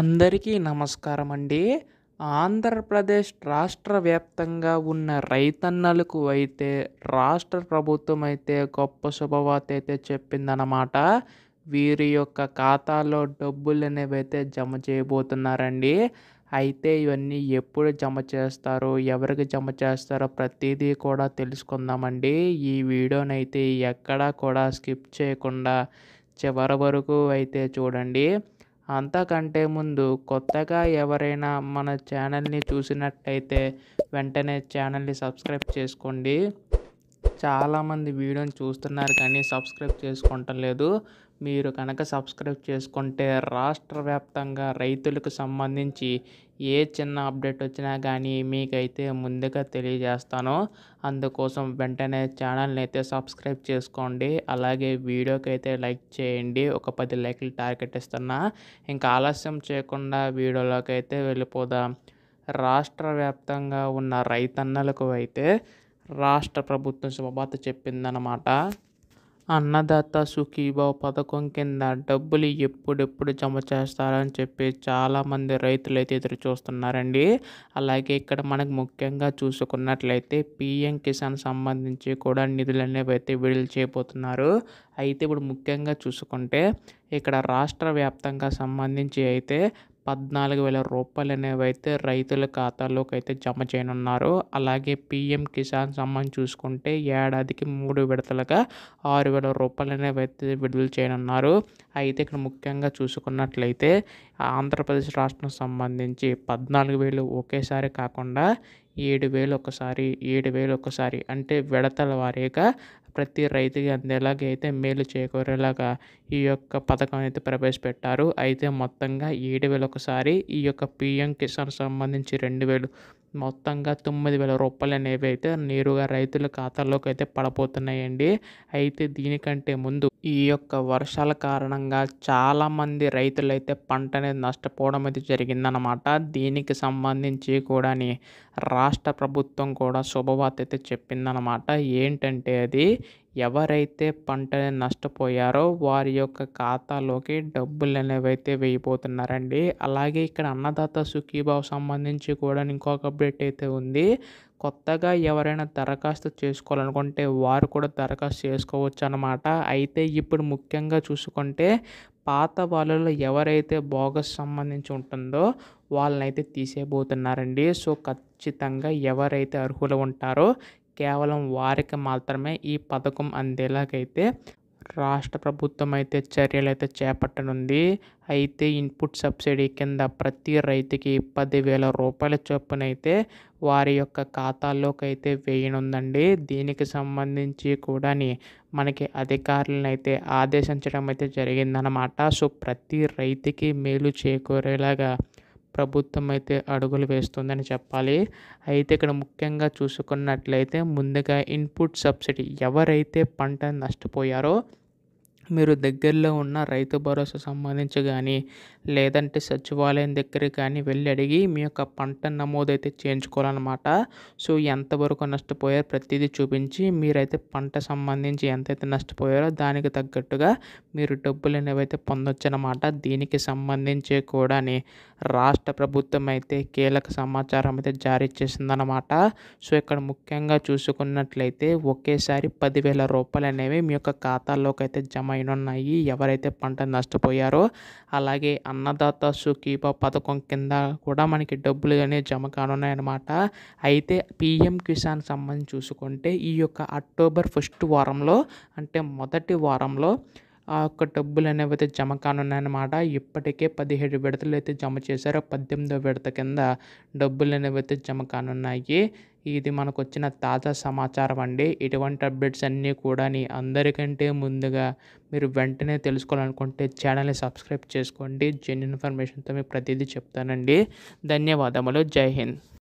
అందరికీ నమస్కారం అండి ఆంధ్రప్రదేశ్ రాష్ట్ర వ్యాప్తంగా ఉన్న రైతన్నలకు అయితే రాష్ట్ర ప్రభుత్వం అయితే గొప్ప శుభవార్త అయితే చెప్పిందనమాట వీరి యొక్క ఖాతాలో డబ్బులు అనేవి అయితే జమ చేయబోతున్నారండి అయితే ఇవన్నీ ఎప్పుడు జమ చేస్తారో ఎవరికి జమ చేస్తారో ప్రతిదీ కూడా తెలుసుకుందామండి ఈ వీడియోనైతే ఎక్కడా కూడా స్కిప్ చేయకుండా చివరి వరకు అయితే చూడండి అంతకంటే ముందు కొత్తగా ఎవరైనా మన ఛానల్ని చూసినట్టయితే వెంటనే ఛానల్ని సబ్స్క్రైబ్ చేసుకోండి చాలామంది వీడియోని చూస్తున్నారు కానీ సబ్స్క్రైబ్ చేసుకోవటం లేదు మీరు కనుక సబ్స్క్రైబ్ చేసుకుంటే రాష్ట్ర వ్యాప్తంగా రైతులకు సంబంధించి ఏ చిన్న అప్డేట్ వచ్చినా కానీ మీకైతే ముందుగా తెలియజేస్తాను అందుకోసం వెంటనే ఛానల్ని అయితే సబ్స్క్రైబ్ చేసుకోండి అలాగే వీడియోకి అయితే లైక్ చేయండి ఒక పది లైక్లు టార్గెట్ ఇస్తున్నా ఇంకా ఆలస్యం చేయకుండా వీడియోలోకి అయితే వెళ్ళిపోదాం రాష్ట్ర వ్యాప్తంగా ఉన్న రైతన్నలకు అయితే రాష్ట్ర ప్రభుత్వం శుభవార్త చెప్పిందనమాట అన్నదాత సుఖీభవ పథకం కింద డబ్బులు ఎప్పుడెప్పుడు జమ చేస్తారని చెప్పి చాలామంది రైతులైతే ఎదురు చూస్తున్నారండి అలాగే ఇక్కడ మనకు ముఖ్యంగా చూసుకున్నట్లయితే పిఎం కిసాన్ సంబంధించి కూడా నిధులు అనేవి అయితే విడుదల చేయబోతున్నారు అయితే ఇప్పుడు ముఖ్యంగా చూసుకుంటే ఇక్కడ రాష్ట్ర వ్యాప్తంగా సంబంధించి అయితే పద్నాలుగు వేల రూపాయలు అనేవి అయితే రైతుల ఖాతాలోకి అయితే జమ చేయనున్నారు అలాగే పిఎం కిసాన్ సమ్మాన్ చూసుకుంటే ఏడాదికి మూడు విడతలుగా ఆరు వేల రూపాయలు అనేవి అయితే విడుదల చేయనున్నారు అయితే ఇక్కడ ముఖ్యంగా చూసుకున్నట్లయితే ఆంధ్రప్రదేశ్ రాష్ట్రం సంబంధించి పద్నాలుగు వేలు ఒకేసారి కాకుండా ఏడు వేలు ఒకసారి ఏడు వేలు ఒకసారి అంటే విడతల వారీగా ప్రతి రైతుకి అందేలాగా అయితే మేలు చేకూరేలాగా ఈ యొక్క పథకం అయితే ప్రవేశపెట్టారు అయితే మొత్తంగా ఏడు వేలు ఒకసారి ఈ యొక్క పిఎం కిసాన్ సంబంధించి రెండు వేలు మొత్తంగా తొమ్మిది వేల రూపాయలు అనేవి అయితే నేరుగా రైతుల ఖాతాల్లోకి అయితే పడబోతున్నాయండి అయితే దీనికంటే ముందు ఈ యొక్క వర్షాల కారణంగా చాలామంది రైతులైతే అనేది నష్టపోవడం అయితే జరిగిందనమాట దీనికి సంబంధించి కూడాని రాష్ట్ర ప్రభుత్వం కూడా శుభవార్త అయితే చెప్పిందనమాట ఏంటంటే అది ఎవరైతే పంటని నష్టపోయారో వారి యొక్క ఖాతాలోకి డబ్బులు అనేవి అయితే వేయబోతున్నారండి అలాగే ఇక్కడ అన్నదాత సుఖీభావ్ సంబంధించి కూడా ఇంకొక అప్డేట్ అయితే ఉంది కొత్తగా ఎవరైనా దరఖాస్తు చేసుకోవాలనుకుంటే వారు కూడా దరఖాస్తు చేసుకోవచ్చు అనమాట అయితే ఇప్పుడు ముఖ్యంగా చూసుకుంటే పాత వాళ్ళలో ఎవరైతే బోగస్ సంబంధించి ఉంటుందో వాళ్ళనైతే తీసేయబోతున్నారండి సో ఖచ్చితంగా ఎవరైతే అర్హులు ఉంటారో కేవలం వారికి మాత్రమే ఈ పథకం అందేలాగైతే రాష్ట్ర ప్రభుత్వం అయితే చర్యలు అయితే చేపట్టనుంది అయితే ఇన్పుట్ సబ్సిడీ కింద ప్రతి రైతుకి పదివేల రూపాయల చొప్పున అయితే వారి యొక్క ఖాతాల్లోకి అయితే వేయనుందండి దీనికి సంబంధించి కూడా మనకి అధికారులను అయితే ఆదేశించడం అయితే జరిగిందనమాట సో ప్రతి రైతుకి మేలు చేకూరేలాగా ప్రభుత్వం అయితే అడుగులు వేస్తుందని చెప్పాలి అయితే ఇక్కడ ముఖ్యంగా చూసుకున్నట్లయితే ముందుగా ఇన్పుట్ సబ్సిడీ ఎవరైతే పంట నష్టపోయారో మీరు దగ్గరలో ఉన్న రైతు భరోసా సంబంధించి కానీ లేదంటే సచివాలయం దగ్గర కానీ వెళ్ళి అడిగి మీ యొక్క పంట నమోదు అయితే చేయించుకోవాలన్నమాట సో ఎంతవరకు నష్టపోయారు ప్రతిదీ చూపించి మీరైతే పంట సంబంధించి ఎంతైతే నష్టపోయారో దానికి తగ్గట్టుగా మీరు డబ్బులు అనేవి అయితే పొందొచ్చు అనమాట దీనికి సంబంధించి కూడా రాష్ట్ర ప్రభుత్వం అయితే కీలక సమాచారం అయితే జారీ చేసిందనమాట సో ఇక్కడ ముఖ్యంగా చూసుకున్నట్లయితే ఒకేసారి పదివేల రూపాయలు అనేవి మీ యొక్క ఖాతాలోకి అయితే జమ పైన ఉన్నాయి ఎవరైతే పంట నష్టపోయారో అలాగే అన్నదాత సుఖీప పథకం కింద కూడా మనకి డబ్బులు అనేవి జమ కానున్నాయన్నమాట అయితే పిఎం కిసాన్ సంబంధించి చూసుకుంటే ఈ యొక్క అక్టోబర్ ఫస్ట్ వారంలో అంటే మొదటి వారంలో ఆ యొక్క డబ్బులు అనేవి అయితే జమ కానున్నాయన్నమాట ఇప్పటికే పదిహేడు విడతలు అయితే జమ చేశారో పద్దెనిమిదో విడత కింద డబ్బులు అనేవి అయితే జమ కానున్నాయి ఇది మనకు వచ్చిన తాజా సమాచారం అండి ఇటువంటి అప్డేట్స్ అన్నీ కూడా అందరికంటే ముందుగా మీరు వెంటనే తెలుసుకోవాలనుకుంటే ఛానల్ని సబ్స్క్రైబ్ చేసుకోండి జెన్ ఇన్ఫర్మేషన్తో మీకు ప్రతిదీ చెప్తానండి ధన్యవాదములు జై హింద్